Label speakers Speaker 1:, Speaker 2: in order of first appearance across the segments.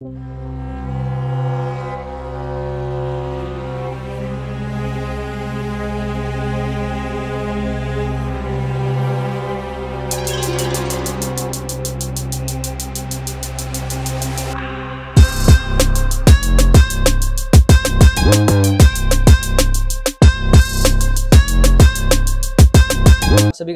Speaker 1: Música hum.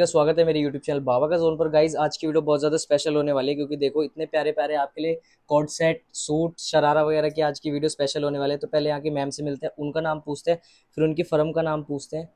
Speaker 1: का स्वागत है मेरे यूट्यूब चैनल बाबा का जोन पर गाइज आज की वीडियो बहुत ज़्यादा स्पेशल होने वाली है क्योंकि देखो इतने प्यारे प्यारे आपके लिए कॉड सेट सूट शरारा वगैरह की आज की वीडियो स्पेशल होने वाले है तो पहले यहाँ की मैम से मिलते हैं उनका नाम पूछते हैं फिर उनकी फर्म का नाम पूछते हैं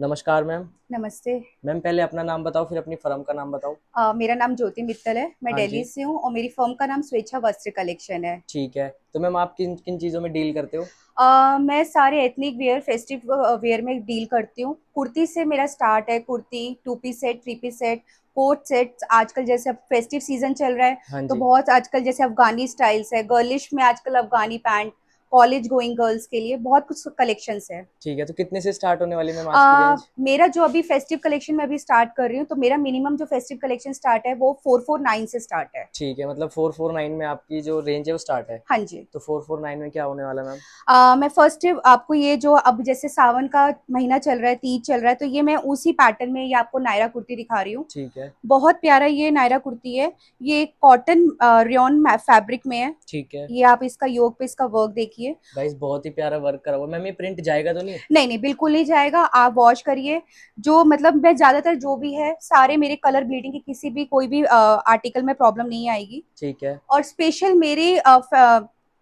Speaker 1: नमस्कार मैम नमस्ते मैम पहले अपना नाम बताओ फिर अपनी फर्म का नाम बताओ
Speaker 2: आ, मेरा नाम ज्योति मित्तल है मैं हाँ दिल्ली से हूँ और मेरी फर्म का नाम स्वेच्छा वस्त्र कलेक्शन है
Speaker 1: ठीक है तो मैम आप किन किन चीजों में डील करते हो
Speaker 2: आ, मैं सारे एथनिक वेयर फेस्टिव वेयर में डील करती हूँ कुर्ती से मेरा स्टार्ट है kurti two piece set three piece set coat set आजकल जैसे फेस्टिव सीजन चल रहा है हाँ तो बहुत आजकल जैसे अफगानी स्टाइल्स है गर्लिश में आजकल Afghani pant college going girls के लिए बहुत कुछ कलेक्शन है
Speaker 1: ठीक है तो कितने से स्टार्ट होने वाली मैम
Speaker 2: मेरा जो अभी फेस्टिव कलेक्शन में अभी स्टार्ट कर रही हूँ तो मेरा मिनिमम जो फेस्टिव कलेक्शन स्टार्ट है वो फोर फोर नाइन से स्टार्ट है
Speaker 1: ठीक है मतलब फोर फोर नाइन में आपकी जो रेंज है वो स्टार्ट है हाँ जी तो फोर फोर नाइन में क्या होने वाला
Speaker 2: मैम मैं फर्स्ट आपको ये जो अब जैसे सावन का महीना चल रहा है तीज चल रहा है तो ये मैं उसी पैटर्न में ये आपको नायरा कुर्ती दिखा रही हूँ ठीक है बहुत प्यारा ये नायरा कुर्ती है ये कॉटन रियोन फैब्रिक में है ठीक है ये आप इसका योग पे इसका वर्क देखिए देखिए
Speaker 1: गाइस बहुत ही प्यारा वर्क करा हुआ मैम ये प्रिंट जाएगा तो नहीं
Speaker 2: नहीं नहीं बिल्कुल नहीं जाएगा आप वॉश करिए जो मतलब मैं ज्यादातर जो भी है सारे मेरे कलर ब्लीडिंग के किसी भी कोई भी आ, आर्टिकल में प्रॉब्लम नहीं आएगी ठीक है और स्पेशल मेरे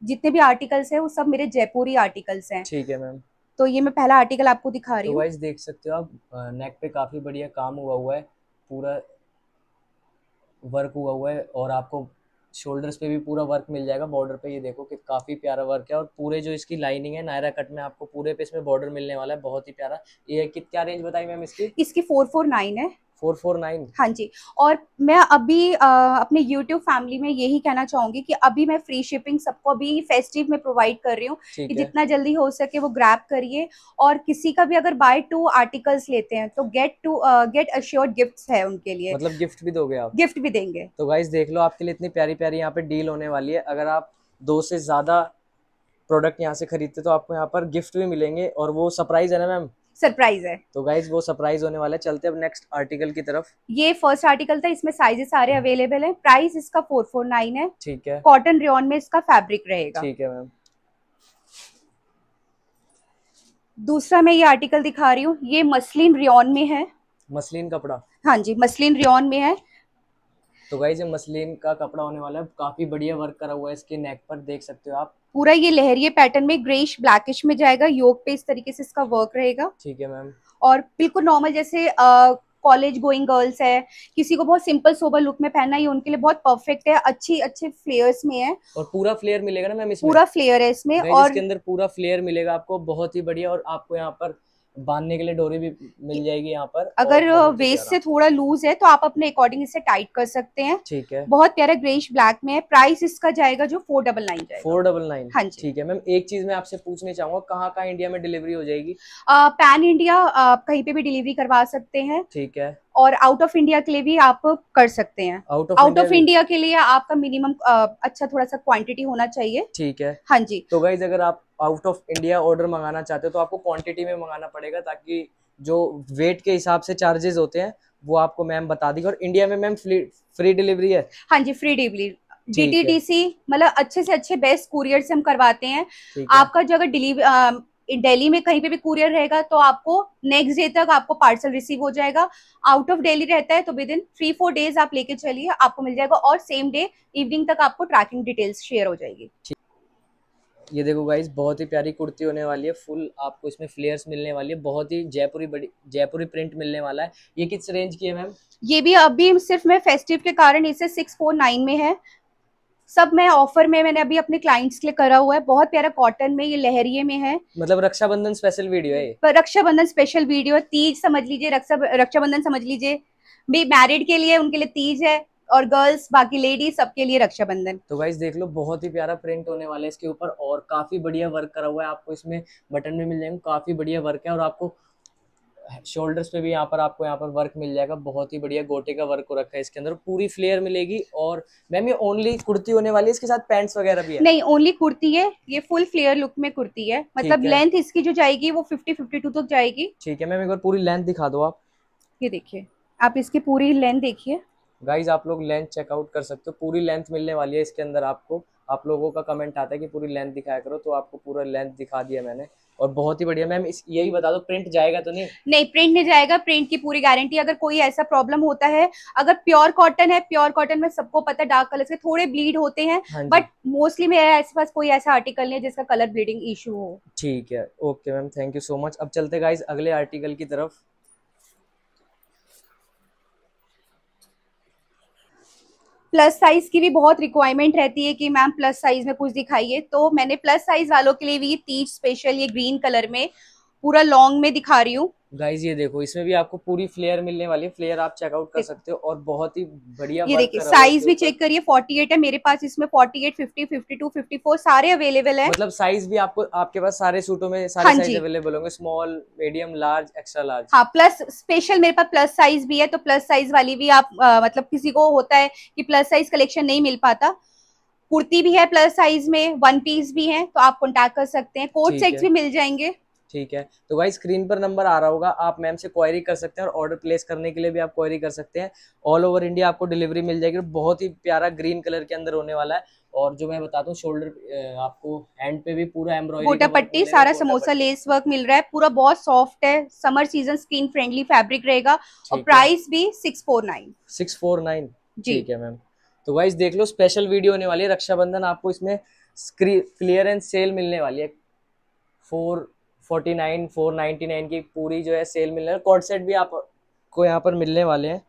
Speaker 2: जितने भी आर्टिकल्स हैं वो सब मेरे जयपुरी आर्टिकल्स हैं ठीक है मैम तो ये मैं पहला आर्टिकल आपको दिखा रही तो हूँ
Speaker 1: देख सकते हो आप नेक पे काफी बढ़िया काम हुआ हुआ है पूरा वर्क हुआ हुआ है और आपको शोल्डर्स पे भी पूरा वर्क मिल जाएगा बॉर्डर पे ये देखो कि काफ़ी प्यारा वर्क है और पूरे जो इसकी लाइनिंग है नायरा कट में आपको पूरे पे इसमें बॉर्डर मिलने वाला है बहुत ही प्यारा ये क्या रेंज बताई मैम इसकी
Speaker 2: इसकी फोर फोर नाइन है
Speaker 1: फोर फोर नाइन
Speaker 2: हाँ जी और मैं अभी आ, अपने यूट्यूब फैमिली में यही कहना चाहूंगी कि अभी मैं फ्री शिपिंग सबको अभी फेस्टिव में प्रोवाइड कर रही हूँ कि जितना जल्दी हो सके वो ग्रैप करिए और किसी का भी अगर बाय टू आर्टिकल्स लेते हैं तो get to get assured gift है उनके लिए मतलब
Speaker 1: गिफ्ट भी दोगे आप
Speaker 2: गिफ्ट भी देंगे
Speaker 1: तो गाइज देख लो आपके लिए इतनी प्यारी प्यारी यहाँ पे डील होने वाली है अगर आप दो से ज्यादा प्रोडक्ट यहाँ से खरीदते तो आपको यहाँ पर गिफ्ट भी मिलेंगे और वो सरप्राइज है ना मैम सरप्राइज है तो गाइज वो सरप्राइज होने वाला है चलते अब नेक्स्ट आर्टिकल की तरफ
Speaker 2: ये फर्स्ट आर्टिकल था इसमें साइजेस सारे अवेलेबल है प्राइस इसका फोर फोर नाइन है ठीक है कॉटन रियोन में इसका फेब्रिक रहेगा ठीक है मैम दूसरा मैं ये आर्टिकल दिखा रही हूँ ये मसलिन रियोन में है
Speaker 1: मसलिन कपड़ा
Speaker 2: हाँ जी मसलिन रियोन में है
Speaker 1: तो गाइज ये मसलिन का कपड़ा होने वाला है काफी बढ़िया वर्क करा हुआ है इसके नेक पर देख सकते हो आप
Speaker 2: पूरा ये लहरिए पैटर्न में ग्रेश ब्लैकिश में जाएगा योग पे इस तरीके से इसका वर्क रहेगा ठीक है मैम और बिल्कुल नॉर्मल जैसे कॉलेज गोइंग गर्ल्स है किसी को बहुत सिंपल सोबर लुक में पहनना ये उनके लिए बहुत परफेक्ट है अच्छी अच्छे फ्लेयर्स में है
Speaker 1: और पूरा फ्लेयर मिलेगा ना मैम पूरा
Speaker 2: फ्लेयर है इसमें और इसके अंदर
Speaker 1: पूरा फ्लेयर मिलेगा आपको बहुत ही बढ़िया और आपको यहाँ पर बांधने के लिए डोरी भी मिल जाएगी यहाँ पर अगर वेस्ट
Speaker 2: से थोड़ा लूज है तो आप अपने अकॉर्डिंग इसे टाइट कर सकते हैं ठीक है बहुत प्यारा ग्रेश ब्लैक में है प्राइस इसका जाएगा जो four double nine
Speaker 1: four double nine हाँ जी ठीक है मैम एक चीज मैं आपसे पूछनी चाहूंगा कहाँ कहाँ इंडिया में डिलीवरी हो जाएगी
Speaker 2: पैन इंडिया आप कहीं पे भी डिलीवरी करवा सकते हैं ठीक है और आउट ऑफ इंडिया के लिए भी आप कर सकते हैं आउट ऑफ इंडिया के लिए आपका मिनिमम अच्छा थोड़ा सा क्वांटिटी होना चाहिए ठीक है हाँ जी
Speaker 1: तो गाइज अगर आप आउट ऑफ इंडिया ऑर्डर मंगाना चाहते हो तो आपको क्वांटिटी में मंगाना पड़ेगा ताकि जो वेट के हिसाब से चार्जेस होते हैं वो आपको मैम बता देगी और इंडिया में मैम फ्री डिलीवरी है
Speaker 2: हाँ जी फ्री डिलीवरी डी मतलब अच्छे से अच्छे बेस्ट कुरियर से हम करवाते हैं आपका जो अगर डिलीवरी दिल्ली में कहीं पे भी कुरियर रहेगा तो आपको नेक्स्ट डे तक आपको पार्सल रिसीव हो जाएगा आउट ऑफ डेली रहता है तो within three four days आप लेके चलिए आपको मिल जाएगा और सेम डे इवनिंग तक आपको ट्रैकिंग डिटेल्स शेयर हो जाएगी
Speaker 1: ये देखो गाइज बहुत ही प्यारी कुर्ती होने वाली है फुल आपको इसमें फ्लेयर्स मिलने वाली है बहुत ही जयपुरी बड़ी जयपुरी प्रिंट मिलने वाला है ये किस रेंज की है मैम
Speaker 2: ये भी अभी सिर्फ मैं फेस्टिव के कारण इसे सिक्स फोर नाइन में है सब मैं ऑफर में मैंने अभी अपने क्लाइंट्स के लिए करा हुआ है बहुत प्यारा कॉटन में ये लहरिए में है
Speaker 1: मतलब रक्षाबंधन स्पेशल वीडियो है
Speaker 2: रक्षाबंधन स्पेशल वीडियो है तीज समझ लीजिए रक्षाबंधन समझ लीजिए भी मैरिड के लिए उनके लिए तीज है और गर्ल्स बाकी लेडीज सबके लिए रक्षाबंधन
Speaker 1: तो गाइज देख लो बहुत ही प्यारा प्रिंट होने वाला है इसके ऊपर और काफी बढ़िया वर्क करा हुआ है आपको इसमें बटन में मिल जाएंगे काफी बढ़िया वर्क है और आपको शोल्डर्स पे भी यहाँ पर आपको यहाँ पर वर्क मिल जाएगा बहुत ही बढ़िया गोटे का वर्क हो रखा है इसके अंदर पूरी फ्लेयर मिलेगी और मैम ये ओनली कुर्ती होने वाली है इसके साथ पैंट्स वगैरह भी है नहीं
Speaker 2: ओनली कुर्ती है ये फुल फ्लेयर लुक में कुर्ती है मतलब लेंथ इसकी जो जाएगी वो फिफ्टी फिफ्टी टू तक जाएगी
Speaker 1: ठीक है मैम एक बार पूरी लेंथ दिखा दो आप
Speaker 2: ये देखिए आप इसकी पूरी लेंथ देखिए
Speaker 1: गाइज आप लोग लेंथ चेकआउट कर सकते हो पूरी लेंथ मिलने वाली है इसके अंदर आपको आप लोगों का कमेंट आता है कि पूरी लेंथ दिखाया करो तो आपको पूरा लेंथ दिखा दिया मैंने और बहुत ही बढ़िया मैम ये भी बता दो प्रिंट जाएगा तो नहीं
Speaker 2: नहीं प्रिंट नहीं जाएगा प्रिंट की पूरी गारंटी अगर कोई ऐसा प्रॉब्लम होता है अगर प्योर कॉटन है प्योर कॉटन में सबको पता है डार्क कलर के थोड़े ब्लीड होते हैं बट हाँ मोस्टली मेरे आस पास कोई ऐसा आर्टिकल नहीं है जिसका कलर ब्लीडिंग इशू हो
Speaker 1: ठीक है okay ma'am thank you so much अब चलते गाइज अगले आर्टिकल की तरफ
Speaker 2: प्लस साइज की भी बहुत रिक्वायरमेंट रहती है कि मैम प्लस साइज में कुछ दिखाइए तो मैंने प्लस साइज वालों के लिए भी तीज स्पेशल ये ग्रीन कलर में पूरा लॉन्ग में दिखा रही हूँ
Speaker 1: गाइज ये देखो इसमें भी आपको पूरी फ्लेयर मिलने वाली है फ्लेयर आप चेकआउट कर सकते हो और बहुत ही बढ़िया ये देखिए साइज भी
Speaker 2: चेक करिए 48 है मेरे पास इसमें 48 50 52 54 सारे अवेलेबल है मतलब
Speaker 1: साइज भी आपको आपके पास सारे सूटों में सारे साइज हाँ अवेलेबल होंगे small medium large extra large हाँ
Speaker 2: प्लस स्पेशल मेरे पास प्लस साइज भी है तो प्लस साइज वाली भी आप आ, मतलब किसी को होता है की प्लस साइज कलेक्शन नहीं मिल पाता कुर्ती भी है प्लस साइज में वन पीस भी है तो आप कॉन्टेक्ट कर सकते हैं कोट सेट भी मिल जाएंगे
Speaker 1: ठीक है तो भाई स्क्रीन पर नंबर आ रहा होगा आप मैम से क्वायरी कर सकते हैं और ऑर्डर प्लेस करने के लिए भी आप क्वायरी कर सकते हैं ऑल ओवर इंडिया आपको डिलीवरी मिल जाएगी बहुत ही प्यारा ग्रीन कलर के अंदर होने वाला है और जो मैं बताता हूँ शोल्डर आपको हैंड पे भी पूरा एम्ब्रॉयडरी पट्टी सारा समोसा
Speaker 2: लेस वर्क मिल रहा है पूरा बहुत सॉफ्ट है summer season screen friendly fabric रहेगा और प्राइस भी six four nine
Speaker 1: six four nine ठीक है मैम तो वाइज देख लो स्पेशल वीडियो होने वाली है रक्षाबंधन आपको इसमें क्लियरेंस सेल मिलने वाली है four forty nine four ninety nine की पूरी जो है सेल मिलने कॉर्ड सेट भी आपको यहाँ पर मिलने वाले हैं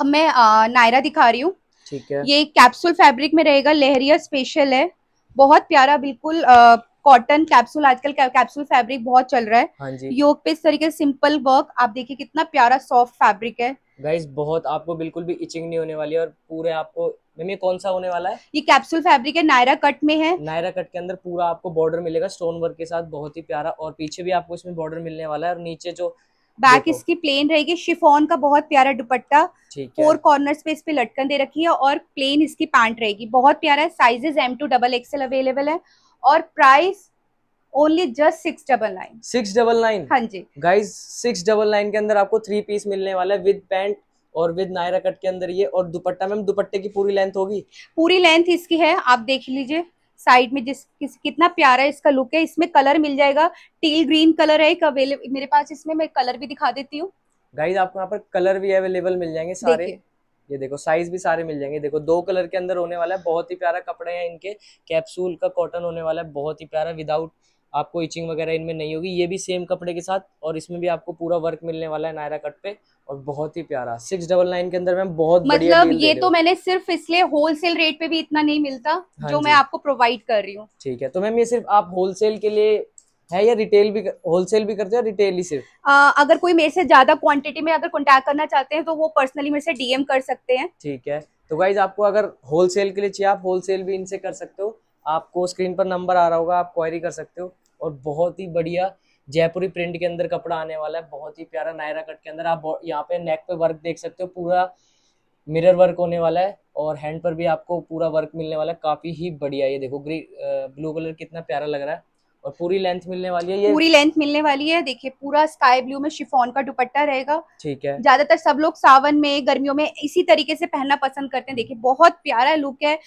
Speaker 2: अब मैं आ, नायरा दिखा रही हूँ ठीक है ये कैप्सूल फैब्रिक में रहेगा लहरिया स्पेशल है बहुत प्यारा बिल्कुल कॉटन कैप्सूल आजकल कैप्सूल फैब्रिक बहुत चल रहा है हाँ जी योग पे इस तरीके सिंपल वर्क आप देखिए कितना प्यारा सॉफ्ट फैब्रिक है
Speaker 1: गाइस बहुत आपको बिल्कुल भी इचिंग नहीं होने वाली है और पूरे आपको मैम ये कौन सा होने वाला है
Speaker 2: ये कैप्सूल फैब्रिक है नायरा कट में है
Speaker 1: नायरा कट के अंदर पूरा आपको बॉर्डर मिलेगा स्टोन वर्क के साथ बहुत ही प्यारा और पीछे भी आपको इसमें बॉर्डर
Speaker 2: मिलने वाला है और नीचे जो बैक इसकी प्लेन रहेगी शिफोन का बहुत प्यारा दुपट्टा फोर कॉर्नर्स पे इस पे लटकन दे रखी है और प्लेन इसकी पैंट रहेगी बहुत प्यारा है sizes M to double XL available है और price only just six double nine
Speaker 1: six double nine हाँ जी गाइज सिक्स डबल नाइन के अंदर आपको थ्री पीस मिलने वाला है विद पैंट और विद नायरा कट के अंदर ये और दुपट्टा मैम दुपट्टे की पूरी लेंथ होगी
Speaker 2: पूरी लेंथ इसकी है आप देख लीजिए साइड में जिस किस, कितना प्यारा इसका लुक है इसमें कलर मिल जाएगा टील ग्रीन कलर है एक अवेलेबल मेरे पास इसमें मैं कलर भी दिखा देती हूँ
Speaker 1: गाइज आपको यहाँ पर कलर भी अवेलेबल मिल जाएंगे सारे ये देखो साइज भी सारे मिल जाएंगे देखो दो कलर के अंदर होने वाला है बहुत ही प्यारा कपड़े हैं इनके कैप्सूल का कॉटन होने वाला है बहुत ही प्यारा विदाउट आपको इचिंग वगैरह इनमें नहीं होगी ये भी सेम कपड़े के साथ और इसमें भी आपको पूरा वर्क मिलने वाला है नायरा कट पे और बहुत ही प्यारा सिक्स डबल नाइन के अंदर मैं बहुत मतलब ये तो
Speaker 2: मैंने सिर्फ इसलिए होलसेल रेट पे भी इतना नहीं मिलता हाँ जो मैं आपको प्रोवाइड कर रही हूँ
Speaker 1: ठीक है तो मैम ये सिर्फ आप होलसेल के लिए है या रिटेल भी होलसेल भी करते हो रिटेल ही सिर्फ
Speaker 2: आ, अगर कोई मेरे से ज्यादा क्वांटिटी में अगर कॉन्टेक्ट करना चाहते हैं तो वो पर्सनली मेरे से डीएम कर सकते हैं
Speaker 1: ठीक है तो गाइज आपको अगर होलसेल के लिए चाहिए आप होलसेल भी इनसे कर सकते हो आपको स्क्रीन पर नंबर आ रहा होगा आप क्वायरी कर सकते हो और बहुत ही बढ़िया जयपुरी प्रिंट के अंदर कपड़ा आने वाला है बहुत ही प्यारा नायरा कट के अंदर आप यहाँ पे नेक पे वर्क देख सकते हो पूरा मिरर वर्क होने वाला है और हैंड पर भी आपको पूरा वर्क मिलने वाला है काफी ही बढ़िया ये देखो ग्री ब्लू कलर कितना प्यारा लग रहा है और पूरी लेंथ मिलने वाली है ये पूरी लेंथ
Speaker 2: मिलने वाली है देखिए पूरा स्काई ब्लू में शिफोन का दुपट्टा रहेगा ठीक है ज्यादातर सब लोग सावन में गर्मियों में इसी तरीके से पहनना पसंद करते हैं देखिए बहुत प्यारा लुक है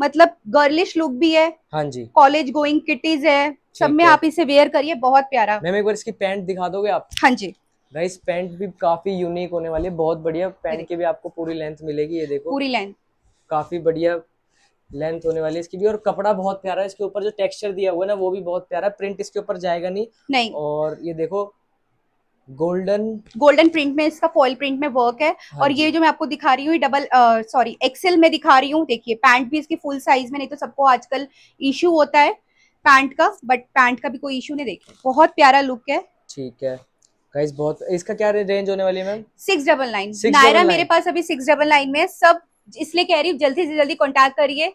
Speaker 2: मतलब गर्लिश लुक भी है हाँ जी कॉलेज गोइंग किटीज है सब में आप इसे वेयर करिए बहुत प्यारा मैम
Speaker 1: एक बार इसकी पैंट दिखा दोगे आप हाँ जी गाइस पैंट भी काफी यूनिक होने वाली है बहुत बढ़िया पैंट की भी आपको पूरी लेंथ मिलेगी ये देखो पूरी लेंथ काफी बढ़िया लेंथ होने वाली है इसकी भी और कपड़ा बहुत प्यारा है इसके ऊपर जो टेक्सचर दिया हुआ है ना वो भी बहुत प्यारा है प्रिंट इसके ऊपर जाएगा नहीं नहीं और
Speaker 2: ये देखो गोल्डन गोल्डन प्रिंट में इसका फॉइल प्रिंट में वर्क है हाँ और ये जो मैं आपको दिखा रही हूँ डबल सॉरी एक्सेल में दिखा रही हूँ देखिए पैंट भी इसकी फुल साइज में नहीं तो सबको आजकल इश्यू होता है पैंट का बट पैंट का भी कोई इश्यू नहीं देखिए बहुत प्यारा लुक है
Speaker 1: ठीक है गाइस बहुत इसका क्या रेंज होने वाली है ma'am
Speaker 2: six double nine Nayra मेरे पास अभी सिक्स डबल नाइन में सब इसलिए कह रही हूँ जल्दी से जल्दी कॉन्टेक्ट करिए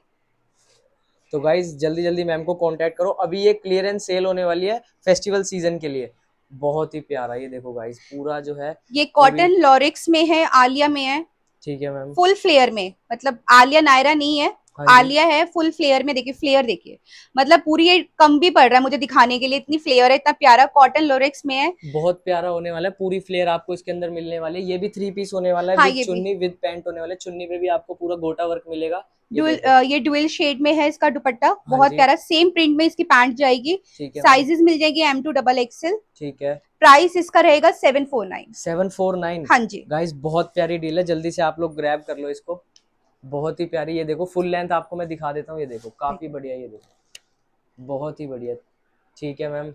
Speaker 1: तो गाइज जल्दी जल्दी मैम को कॉन्टेक्ट करो अभी ये क्लियरेंस सेल होने वाली है फेस्टिवल सीजन के लिए बहुत ही प्यारा ये देखो गाइस पूरा जो है
Speaker 2: ये कॉटन लॉरिक्स में है आलिया में है
Speaker 1: ठीक है मैम फुल
Speaker 2: फ्लेयर में मतलब आलिया नायरा नहीं है हाँ आलिया है फुल फ्लेयर में देखिए फ्लेयर देखिए मतलब पूरी ये कम भी पड़ रहा है मुझे दिखाने के लिए इतनी फ्लेयर है इतना प्यारा कॉटन लोरेक्स में है
Speaker 1: बहुत प्यारा होने वाला है पूरी फ्लेयर आपको इसके अंदर मिलने वाले ये भी थ्री पीस होने वाला है हाँ, चुन्नी विद पैंट होने वाला है चुन्नी पे भी आपको पूरा गोटा वर्क मिलेगा
Speaker 2: ये डुअल शेड में है इसका दुपट्टा हाँ बहुत प्यारा सेम प्रिंट में इसकी पैंट जाएगी साइजेस मिल जाएगी एम टू डबल एक्सएल ठीक है प्राइस इसका रहेगा seven four nine
Speaker 1: seven four nine हाँ जी गाइस बहुत प्यारी डील है जल्दी से आप लोग ग्रैब कर लो इसको बहुत ही प्यारी ये देखो फुल लेंथ आपको मैं दिखा देता हूँ ये देखो काफी बढ़िया ये देखो बहुत ही बढ़िया ठीक है मैम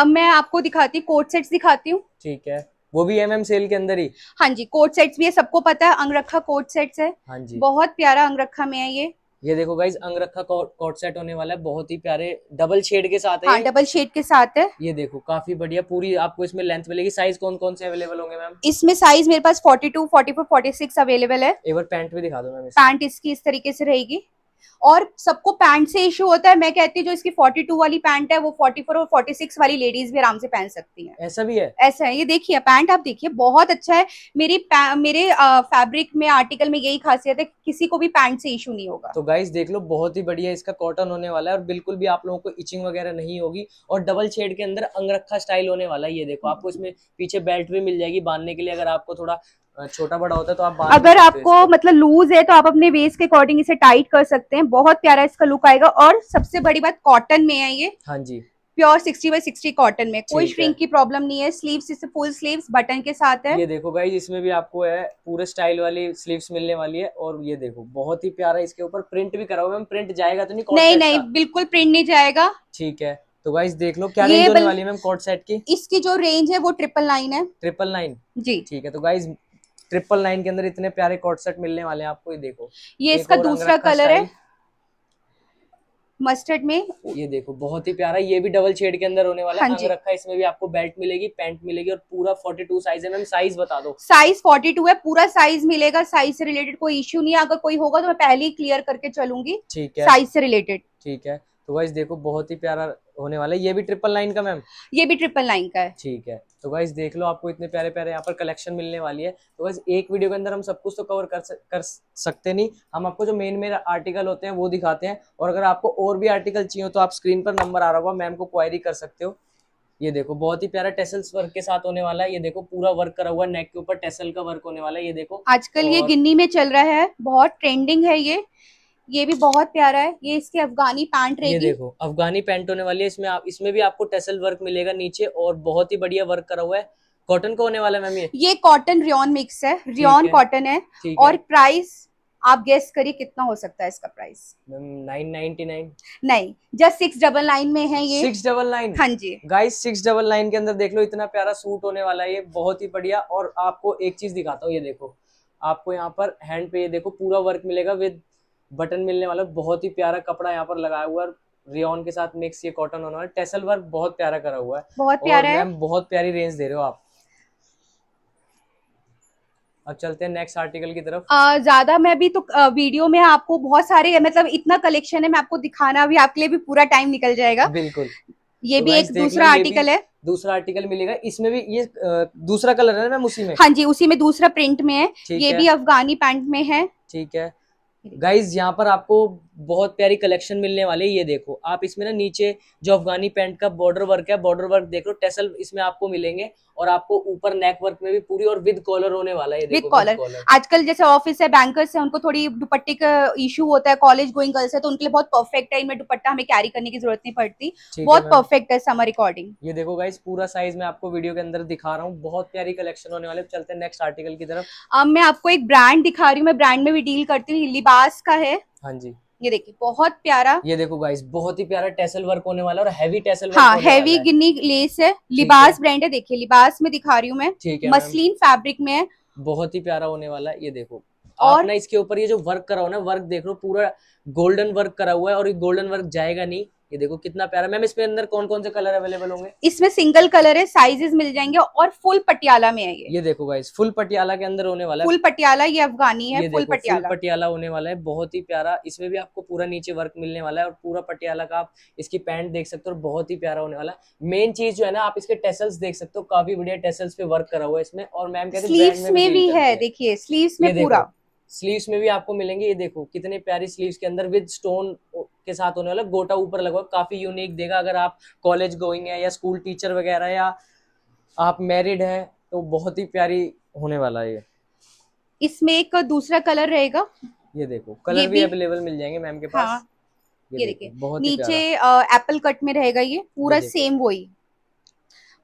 Speaker 2: अब मैं आपको दिखाती कोट सेट्स दिखाती हूँ
Speaker 1: ठीक है वो भी एमएम सेल के अंदर ही
Speaker 2: हाँ जी कोट सेट्स भी है सबको पता है अंगरखा कोट सेट्स है हाँ जी बहुत प्यारा अंगरखा में है ये
Speaker 1: ये देखो गाइज अंगरखा कोट सेट होने वाला है बहुत ही प्यारे डबल शेड के साथ है हाँ, डबल
Speaker 2: शेड के साथ है
Speaker 1: ये देखो काफी बढ़िया पूरी आपको इसमें लेंथ मिलेगी साइज कौन कौन से अवेलेबल होंगे मैम
Speaker 2: इसमें साइज मेरे पास 42, 44, 46 अवेलेबल है
Speaker 1: एक बार पैंट भी दिखा दो मैम
Speaker 2: पैंट इसकी इस तरीके से रहेगी और सबको पैंट से इशू होता है मैं कहती हूँ जो इसकी 42 वाली पैंट है वो 44 और 46 वाली लेडीज भी आराम से पहन सकती हैं ऐसा भी है ऐसा है ये देखिए पैंट आप देखिए बहुत अच्छा है मेरी मेरे फैब्रिक में आर्टिकल में यही खासियत है किसी को भी पैंट से इशू नहीं होगा
Speaker 1: तो गाइस देख लो बहुत ही बढ़िया इसका कॉटन होने वाला है और बिल्कुल भी आप लोगों को इचिंग वगैरह नहीं होगी और डबल शेड के अंदर अंगरखा स्टाइल होने वाला है ये देखो आपको हम्म। इसमें पीछे बेल्ट भी मिल जाएगी बांधने के लिए अगर आपको थोड़ा छोटा बड़ा होता है तो आप अगर आपको
Speaker 2: मतलब लूज है तो आप अपने वेस्ट के अकॉर्डिंग इसे टाइट कर सकते हैं बहुत प्यारा इसका लुक आएगा और सबसे बड़ी बात कॉटन में है ये हाँ जी pure sixty by sixty cotton में कोई श्रिंक की प्रॉब्लम नहीं है स्लीव्स इसे फुल स्लीव्स बटन के साथ है ये देखो
Speaker 1: भाई इसमें भी आपको है पूरे स्टाइल वाली स्लीव्स मिलने वाली है और ये देखो बहुत ही प्यारा इसके ऊपर प्रिंट भी करा हुआ प्रिंट जाएगा तो नहीं नहीं
Speaker 2: नहीं बिल्कुल प्रिंट नहीं जाएगा
Speaker 1: ठीक है तो गाइस देख लो क्या रेंज होने वाली है मैम कोट सेट की
Speaker 2: इसकी जो रेंज है वो ट्रिपल नाइन है
Speaker 1: ट्रिपल नाइन जी ठीक है तो गाइस ट्रिपल नाइन के अंदर इतने प्यारे कॉर्ड सेट मिलने वाले हैं आपको ये देखो
Speaker 2: ये इसका दूसरा कलर है मस्टर्ड में
Speaker 1: ये देखो बहुत ही प्यारा ये भी डबल शेड के अंदर होने वाला हाँ रखा है इसमें भी आपको बेल्ट मिलेगी पैंट मिलेगी और पूरा 42 साइज है मैम साइज बता दो साइज
Speaker 2: 42 है पूरा साइज मिलेगा साइज से रिलेटेड कोई इश्यू नहीं है अगर कोई होगा तो मैं पहले ही क्लियर करके चलूंगी ठीक है साइज से रिलेटेड
Speaker 1: ठीक है तो वाइज देखो बहुत ही प्यारा होने वाला है ये भी ट्रिपल लाइन का मैम
Speaker 2: ये भी ट्रिपल लाइन का है
Speaker 1: ठीक है तो गाइज देख लो आपको इतने प्यारे प्यारे यहाँ पर कलेक्शन मिलने वाली है तो गाइज एक वीडियो के अंदर हम सब कुछ तो कवर कर कर सकते नहीं हम आपको जो मेन मेन आर्टिकल होते हैं वो दिखाते हैं और अगर आपको और भी आर्टिकल चाहिए तो आप स्क्रीन पर नंबर आ रहा होगा मैम को क्वायरी कर सकते हो ये देखो बहुत ही प्यारा टेसल्स वर्क के साथ होने वाला है ये देखो पूरा वर्क करा हुआ नेक के ऊपर टेसल का वर्क होने वाला है ये देखो आजकल ये गिन्नी
Speaker 2: में चल रहा है बहुत ट्रेंडिंग है ये ये भी बहुत प्यारा है ये इसके अफगानी पैंट रहेगी ये देखो
Speaker 1: अफगानी पैंट होने वाली है इसमें आप इसमें भी आपको टेसल वर्क मिलेगा नीचे और बहुत ही बढ़िया वर्क करा हुआ है कॉटन का होने वाला है मैम ये ये
Speaker 2: कॉटन रियोन मिक्स है रियोन कॉटन है, और प्राइस आप गेस करिए कितना हो सकता है इसका प्राइस
Speaker 1: नाइन नाइन
Speaker 2: नहीं जस्ट सिक्स डबल नाइन में है ये सिक्स
Speaker 1: डबल नाइन हाँ जी गाइस सिक्स डबल नाइन के अंदर देख लो इतना प्यारा सूट होने वाला है ये बहुत ही बढ़िया और आपको एक चीज दिखाता हूँ ये देखो आपको यहाँ पर हैंड पे ये देखो पूरा वर्क मिलेगा विद बटन मिलने वाला बहुत ही प्यारा कपड़ा यहाँ पर लगाया हुआ है रियोन के साथ मिक्स ये कॉटन होने वाला टेसल वर्क बहुत प्यारा करा हुआ है बहुत प्यारा है बहुत प्यारी रेंज दे रहे हो आप अब चलते हैं नेक्स्ट आर्टिकल की तरफ
Speaker 2: ज्यादा मैं भी तो वीडियो में आपको बहुत सारे मतलब इतना कलेक्शन है मैं आपको दिखाना भी आपके लिए भी पूरा टाइम निकल जाएगा बिल्कुल ये तो भी एक दूसरा आर्टिकल है
Speaker 1: दूसरा आर्टिकल मिलेगा इसमें भी ये दूसरा कलर है ना मैम उसी में हाँ जी
Speaker 2: उसी में दूसरा प्रिंट में है ये भी अफगानी पैंट में है
Speaker 1: ठीक है गाइज यहाँ पर आपको बहुत प्यारी कलेक्शन मिलने वाले ये देखो आप इसमें ना नीचे जो अफगानी पैंट का बॉर्डर वर्क है बॉर्डर वर्क देख लो टेसल इसमें आपको मिलेंगे और आपको ऊपर नेक वर्क में भी पूरी और विद कॉलर होने वाला है विद कॉलर
Speaker 2: आजकल जैसे ऑफिस है बैंकर्स है उनको थोड़ी दुपट्टे का इशू होता है कॉलेज गोइंग गर्ल्स है तो उनके लिए बहुत परफेक्ट है इनमें दुपट्टा हमें कैरी करने की जरूरत नहीं पड़ती बहुत परफेक्ट है समर अकॉर्डिंग
Speaker 1: ये देखो गाइस पूरा साइज में आपको वीडियो के अंदर दिखा रहा हूँ बहुत प्यारी कलेक्शन होने वाले चलते हैं नेक्स्ट आर्टिकल की तरफ
Speaker 2: अब मैं आपको एक ब्रांड दिखा रही हूँ मैं ब्रांड में भी डील करती हूँ लिबास का है हाँ जी ये देखिए बहुत प्यारा ये
Speaker 1: देखो गाइस बहुत ही प्यारा टेसल वर्क होने वाला और हैवी टेसल वर्क हाँ हैवी
Speaker 2: गिन्नी लेस है लिबास ब्रांड है देखिए लिबास में दिखा रही हूँ मैं ठीक है मसलिन फैब्रिक में है
Speaker 1: बहुत ही प्यारा होने वाला है ये देखो और ना इसके ऊपर ये जो वर्क करा हो ना वर्क देख लो पूरा गोल्डन वर्क करा हुआ है और ये गोल्डन वर्क जाएगा नहीं ये देखो कितना प्यारा मैम इसमें अंदर कौन कौन से कलर अवेलेबल होंगे
Speaker 2: इसमें सिंगल कलर है साइजेस मिल जाएंगे और फुल पटियाला में है ये
Speaker 1: ये देखो गाइस फुल पटियाला के अंदर होने वाला है फुल
Speaker 2: पटियाला ये अफगानी है ये फुल पटियाला पटियाला
Speaker 1: होने वाला है बहुत ही प्यारा इसमें भी आपको पूरा नीचे वर्क मिलने वाला है और पूरा पटियाला का आप इसकी पैंट देख सकते हो बहुत ही प्यारा होने वाला है मेन चीज जो है ना आप इसके टेसल्स देख सकते हो काफी बढ़िया टेसल्स पे वर्क करा हुआ है इसमें और मैम कहते हैं में भी है
Speaker 2: देखिए स्लीव में पूरा
Speaker 1: स्लीव्स में भी आपको मिलेंगे ये देखो कितने प्यारी स्लीव्स के अंदर विद स्टोन के साथ होने वाला गोटा ऊपर लगवा काफी यूनिक देगा अगर आप कॉलेज गोइंग है या स्कूल टीचर वगैरह या आप मैरिड हैं तो बहुत ही प्यारी होने वाला है ये
Speaker 2: इसमें एक दूसरा कलर रहेगा
Speaker 1: ये देखो कलर ये भी अवेलेबल मिल जाएंगे मैम के हाँ। पास हाँ,
Speaker 2: ये देखिए बहुत नीचे एप्पल कट में रहेगा ये पूरा सेम वही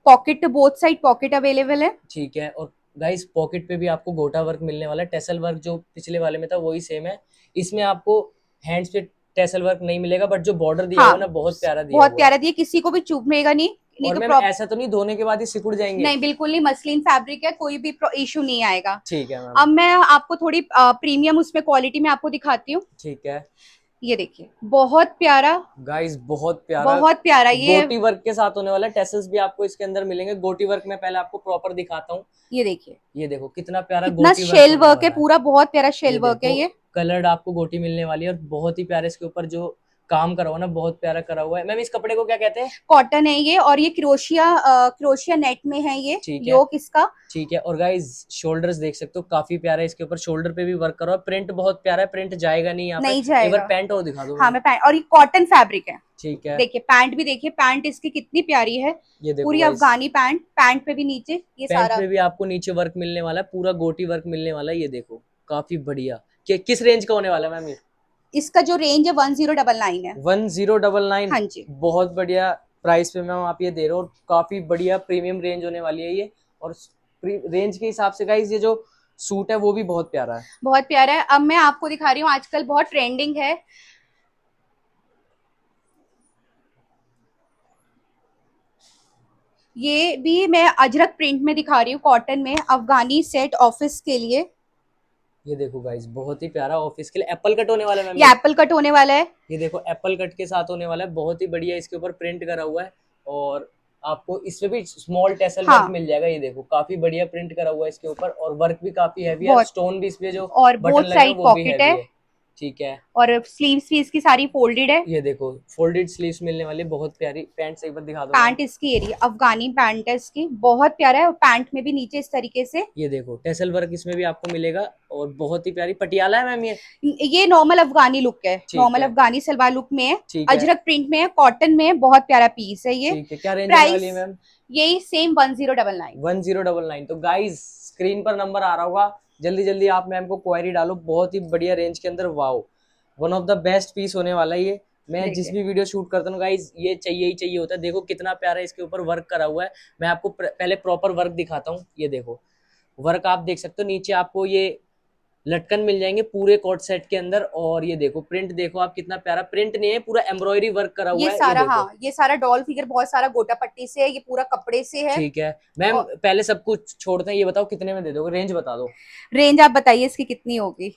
Speaker 2: pocket both side pocket available है
Speaker 1: ठीक है और गाइस पॉकेट पे भी आपको गोटा वर्क मिलने वाला है टेसल वर्क जो पिछले वाले में था वही सेम है इसमें आपको हैंड्स पे टेसल वर्क नहीं मिलेगा बट जो बॉर्डर दिया हाँ, हुआ ना बहुत प्यारा दिया बहुत प्यारा
Speaker 2: दिया किसी को भी चुभेगा नहीं नहीं और तो ऐसा
Speaker 1: तो नहीं धोने के बाद ही
Speaker 2: सिकुड़ जाएंगे नहीं बिल्कुल नहीं मसलिन फैब्रिक है कोई भी इशू नहीं आएगा
Speaker 1: ठीक है अब
Speaker 2: मैं आपको थोड़ी प्रीमियम उसमें क्वालिटी में आपको दिखाती हूँ ठीक है ये देखिए बहुत प्यारा
Speaker 1: गाइस बहुत प्यारा बहुत प्यारा ये गोटी वर्क के साथ होने वाला टेसल्स भी आपको इसके अंदर मिलेंगे गोटी वर्क में पहले आपको प्रॉपर दिखाता हूँ ये देखिए ये देखो कितना प्यारा कितना शेल वर्क
Speaker 2: है पूरा बहुत प्यारा शेल वर्क है ये
Speaker 1: कलर्ड आपको गोटी मिलने वाली है और बहुत ही प्यारे इसके ऊपर जो काम करा हुआ ना बहुत प्यारा करा हुआ है मैम इस कपड़े को क्या कहते हैं
Speaker 2: कॉटन है ये और ये क्रोशिया क्रोशिया नेट में है ये योक इसका
Speaker 1: ठीक है और गाइज शोल्डर्स देख सकते हो काफी प्यारा है इसके ऊपर शोल्डर पे भी वर्क करा हुआ प्रिंट बहुत प्यारा है प्रिंट जाएगा नहीं यहाँ नहीं जाएगा पैंट और दिखा दो हाँ मैं
Speaker 2: पैंट और ये कॉटन फैब्रिक है ठीक है देखिए पैंट भी देखिए पैंट इसकी कितनी प्यारी है
Speaker 1: ये देखो पूरी अफगानी
Speaker 2: पैंट पैंट पे भी नीचे ये सारा पे भी
Speaker 1: आपको नीचे वर्क मिलने वाला है पूरा गोटी वर्क मिलने वाला है ये देखो काफी बढ़िया किस रेंज का होने वाला है मैम ये
Speaker 2: इसका जो रेंज है वन जीरो डबल नाइन है
Speaker 1: वन जीरो डबल नाइन हाँ जी बहुत बढ़िया प्राइस पे मैम आप ये दे रहे हो और काफी बढ़िया प्रीमियम रेंज होने वाली है ये और रेंज के हिसाब से गाइज ये जो सूट है वो भी बहुत प्यारा है
Speaker 2: बहुत प्यारा है अब मैं आपको दिखा रही हूँ आजकल बहुत ट्रेंडिंग है ये भी मैं अजरक प्रिंट में दिखा रही हूँ कॉटन में अफगानी सेट ऑफिस के लिए
Speaker 1: ये देखो गाइस बहुत ही प्यारा ऑफिस के लिए एप्पल कट होने वाला है ये
Speaker 2: एप्पल कट होने वाला है
Speaker 1: ये देखो एप्पल कट के साथ होने वाला है बहुत ही बढ़िया इसके ऊपर प्रिंट करा हुआ है और आपको इसमें भी स्मॉल टेसल हाँ। मिल जाएगा ये देखो काफी बढ़िया प्रिंट करा हुआ है इसके ऊपर और वर्क भी काफी हैवी है स्टोन भी इसमें जो
Speaker 2: और लगे वो भी है ठीक है और स्लीव्स भी इसकी सारी फोल्डेड है
Speaker 1: ये देखो फोल्डेड स्लीव्स मिलने वाली बहुत प्यारी पैंट एक बार दिखा दो पैंट
Speaker 2: इसकी एरिया अफगानी पैंट है इसकी बहुत प्यारा है और पैंट में भी नीचे इस तरीके से
Speaker 1: ये देखो टेसल वर्क इसमें भी आपको मिलेगा और बहुत ही प्यारी पटियाला है मैम ये
Speaker 2: ये नॉर्मल अफगानी लुक है नॉर्मल अफगानी सलवार लुक में है अजरक प्रिंट में है कॉटन में है बहुत प्यारा पीस है ये क्या रेंज वाली मैम यही same one zero double nine
Speaker 1: one zero double nine तो गाइज स्क्रीन पर नंबर आ रहा होगा जल्दी जल्दी आप मैम को क्वारी डालो बहुत ही बढ़िया रेंज के अंदर wow one of the best piece होने वाला ये मैं जिस भी वीडियो शूट करता हूँ गाइज ये चाहिए ही चाहिए होता है देखो कितना प्यारा इसके ऊपर वर्क करा हुआ है मैं आपको पहले प्रॉपर वर्क दिखाता हूँ ये देखो वर्क आप देख सकते हो नीचे आपको ये लटकन मिल जाएंगे पूरे कोट सेट के अंदर और ये देखो प्रिंट देखो आप कितना प्यारा प्रिंट नहीं है पूरा एम्ब्रॉयडरी वर्क करा हुआ है सारा ये हाँ
Speaker 2: ये सारा डॉल फिगर बहुत सारा गोटा पट्टी से है ये पूरा कपड़े से है ठीक
Speaker 1: है मैम और... पहले सब कुछ छोड़ते हैं ये बताओ कितने में दे दोगे रेंज बता दो
Speaker 2: रेंज आप बताइए इसकी कितनी होगी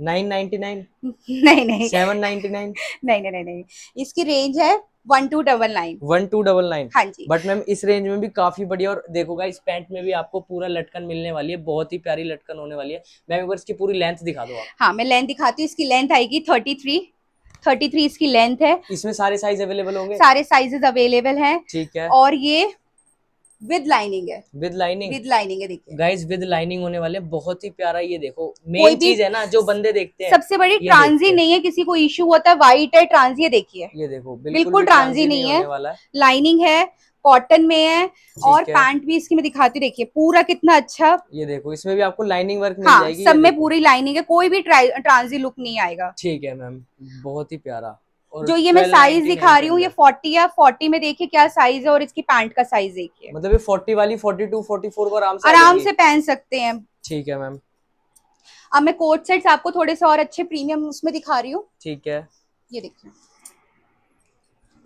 Speaker 2: इसकी रेंज है one two double nine
Speaker 1: one two double nine हाँ जी बट मैम इस रेंज में भी काफी बढ़िया और देखोगा इस पैंट में भी आपको पूरा लटकन मिलने वाली है बहुत ही प्यारी लटकन होने वाली है मैम इसकी पूरी लेंथ दिखा दो
Speaker 2: हाँ मैं लेंथ दिखाती हूँ इसकी लेंथ आएगी थर्टी थ्री थर्टी थ्री इसकी लेंथ है इसमें सारे साइज अवेलेबल होंगे सारे साइजेस अवेलेबल हैं
Speaker 1: ठीक है और
Speaker 2: ये विद लाइनिंग है
Speaker 1: विद लाइनिंग विद लाइनिंग है देखिए गाइस विद लाइनिंग होने वाले बहुत ही प्यारा ये देखो मेन चीज है ना
Speaker 2: जो बंदे देखते हैं सबसे बड़ी ट्रांजी नहीं है किसी को इश्यू होता है व्हाइट है ट्रांजी देखिए ये देखो बिल्कुल ट्रांजी नहीं है लाइनिंग है कॉटन में है और पैंट भी इसकी मैं दिखाती देखिए पूरा कितना अच्छा
Speaker 1: ये देखो इसमें भी आपको लाइनिंग वर्क मिल हाँ, जाएगी सब में पूरी
Speaker 2: लाइनिंग है कोई भी ट्रांजी लुक नहीं आएगा
Speaker 1: ठीक है मैम बहुत ही प्यारा जो ये मैं साइज दिखा रही हूँ ये
Speaker 2: फोर्टी या फोर्टी में देखिए क्या साइज है और इसकी पैंट का साइज देखिए
Speaker 1: मतलब ये फोर्टी वाली फोर्टी टू फोर्टी फोर को आराम से आराम से
Speaker 2: पहन सकते हैं ठीक है मैम अब मैं कोट सेट्स आपको थोड़े से और अच्छे प्रीमियम उसमें दिखा रही हूँ ठीक है ये देखिए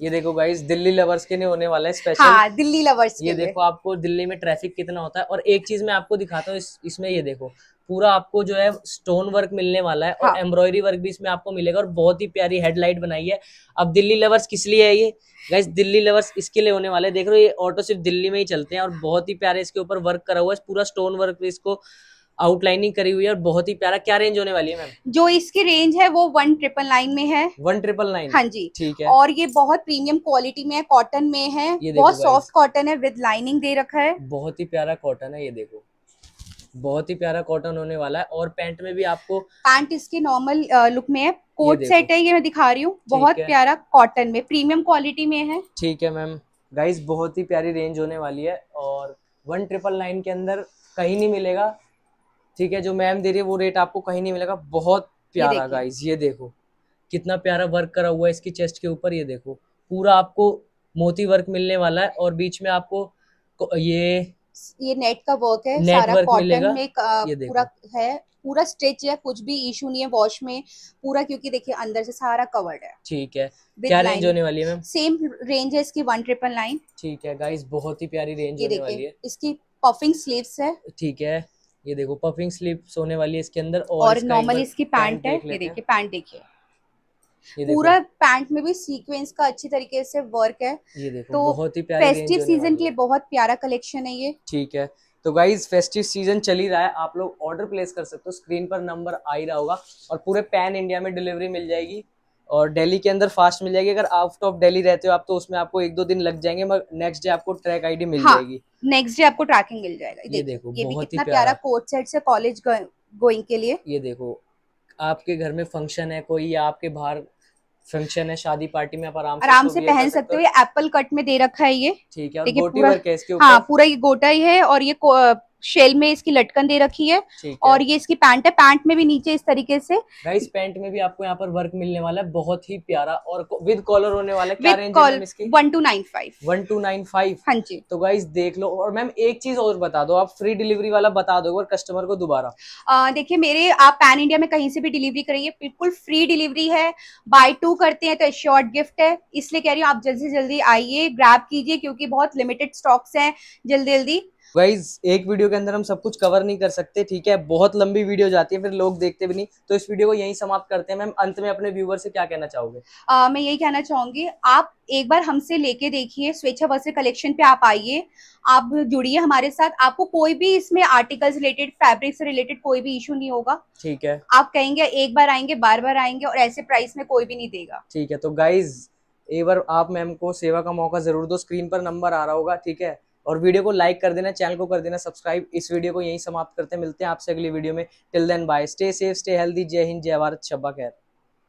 Speaker 1: ये देखो गाइस दिल्ली लवर्स के लिए होने वाला है स्पेशल हाँ, दिल्ली लवर्स ये के देखो आपको दिल्ली में ट्रैफिक कितना होता है और एक चीज मैं आपको दिखाता हूँ इस, इसमें ये देखो पूरा आपको जो है स्टोन वर्क मिलने वाला है हाँ। और एम्ब्रॉयडरी वर्क भी इसमें आपको मिलेगा और बहुत ही प्यारी हेडलाइट बनाई है अब दिल्ली लवर्स किस लिए है ये गैस दिल्ली लवर्स इसके लिए होने वाले देख रहे हो ये ऑटो सिर्फ दिल्ली में ही चलते हैं और बहुत ही प्यारे इसके ऊपर वर्क करा हुआ है पूरा स्टोन वर्क इसको आउटलाइनिंग करी हुई है और बहुत ही प्यारा क्या रेंज होने वाली है मैम
Speaker 2: जो इसकी रेंज है वो वन ट्रिपल नाइन में है
Speaker 1: वन ट्रिपल नाइन हाँ जी ठीक है
Speaker 2: और ये बहुत प्रीमियम क्वालिटी में है कॉटन में है बहुत सॉफ्ट कॉटन है विद लाइनिंग दे रखा है
Speaker 1: बहुत ही प्यारा कॉटन है ये देखो बहुत ही प्यारा कॉटन होने वाला है और पैंट में भी
Speaker 2: आपको पैंट इसकी नॉर्मल लुक में है कोट सेट है ये मैं दिखा रही हूँ बहुत प्यारा कॉटन में प्रीमियम क्वालिटी में है
Speaker 1: ठीक है मैम गाइस बहुत ही प्यारी रेंज होने वाली है और वन ट्रिपल नाइन के अंदर कहीं नहीं मिलेगा ठीक है जो मैम दे रही है वो रेट आपको कहीं नहीं मिलेगा बहुत प्यारा गाइस ये देखो कितना प्यारा वर्क करा हुआ है इसकी चेस्ट के ऊपर ये देखो पूरा आपको मोती वर्क मिलने वाला है और बीच में आपको ये
Speaker 2: ये नेट का वर्क है सारा कॉटन में पूरा है पूरा स्ट्रेच है कुछ भी इशू नहीं है वॉश में पूरा क्योंकि देखिए अंदर से सारा कवर्ड है
Speaker 1: ठीक है क्या रेंज होने वाली है मैम
Speaker 2: सेम रेंज है इसकी वन ट्रिपल नाइन
Speaker 1: ठीक है गाइस बहुत ही प्यारी रेंज होने वाली है
Speaker 2: इसकी पफिंग स्लीव्स है
Speaker 1: ठीक है ये देखो पफिंग स्लीव्स होने वाली है इसके अंदर और, और नॉर्मल इसकी पैंट है ये देखिए पैंट देखिए पूरा
Speaker 2: पैंट में भी सीक्वेंस का अच्छी तरीके से वर्क है
Speaker 1: ये देखो तो बहुत ही फेस्टिव सीजन
Speaker 2: के लिए बहुत प्यारा कलेक्शन है ये
Speaker 1: ठीक है तो गाइज फेस्टिव सीजन चल ही रहा है आप लोग ऑर्डर प्लेस कर सकते हो स्क्रीन पर नंबर आ ही रहा होगा और पूरे पैन इंडिया में डिलीवरी मिल जाएगी और दिल्ली के अंदर फास्ट मिल जाएगी अगर आउट ऑफ दिल्ली रहते हो आप तो उसमें आपको एक दो दिन लग जाएंगे मगर नेक्स्ट डे आपको ट्रैक आईडी मिल हाँ, जाएगी
Speaker 2: नेक्स्ट डे आपको ट्रैकिंग मिल जाएगा ये, ये देखो ये बहुत ही प्यारा कोट सेट से कॉलेज गोइंग के लिए
Speaker 1: ये देखो आपके घर में फंक्शन है कोई या आपके बाहर फंक्शन है शादी पार्टी में आप
Speaker 2: आराम आराम से, से पहन सकते हो ये एप्पल कट में दे रखा है ये ठीक है और गोटी पूरा, के हाँ, ऊपर हाँ पूरा ये गोटा ही है और ये शेल में इसकी लटकन दे रखी है और ये इसकी पैंट है पैंट में भी नीचे इस तरीके से
Speaker 1: गाइस पैंट में भी आपको यहाँ पर वर्क मिलने वाला है बहुत ही प्यारा और विद कॉलर होने वाला
Speaker 2: है क्या collar one two nine five
Speaker 1: one two nine five हाँ जी तो गाइस देख लो और मैम एक चीज और बता दो आप फ्री डिलीवरी वाला बता दो कस्टमर को दोबारा
Speaker 2: देखिये मेरे आप पैन इंडिया में कहीं से भी डिलीवरी करिए बिल्कुल फ्री डिलीवरी है बाय टू करते हैं तो एश्योर्ड गिफ्ट है इसलिए कह रही हूँ आप जल्दी से जल्दी आइए ग्रैप कीजिए क्योंकि बहुत लिमिटेड स्टॉक्स हैं जल्दी जल्दी
Speaker 1: वाइज एक वीडियो के अंदर हम सब कुछ कवर नहीं कर सकते ठीक है बहुत लंबी वीडियो जाती है फिर लोग देखते भी नहीं तो इस वीडियो को यहीं समाप्त करते हैं मैम अंत में अपने व्यूवर से क्या कहना चाहोगे
Speaker 2: आ, मैं यही कहना चाहूंगी आप एक बार हमसे लेके देखिए स्वेच्छा वस्त्र कलेक्शन पे आप आइए आप जुड़िए हमारे साथ आपको कोई भी इसमें आर्टिकल्स रिलेटेड फैब्रिक से रिलेटेड कोई भी इशू नहीं होगा ठीक है आप कहेंगे एक बार आएंगे बार बार आएंगे और ऐसे प्राइस में कोई भी नहीं देगा
Speaker 1: ठीक है तो गाइज एक बार आप मैम को सेवा का मौका जरूर दो स्क्रीन पर नंबर आ रहा होगा ठीक है और वीडियो को लाइक कर देना चैनल को कर देना सब्सक्राइब इस वीडियो को यही समाप्त करते हैं मिलते हैं आपसे अगली वीडियो में till then bye stay safe stay healthy जय हिंद जय भारत शब्बा खैर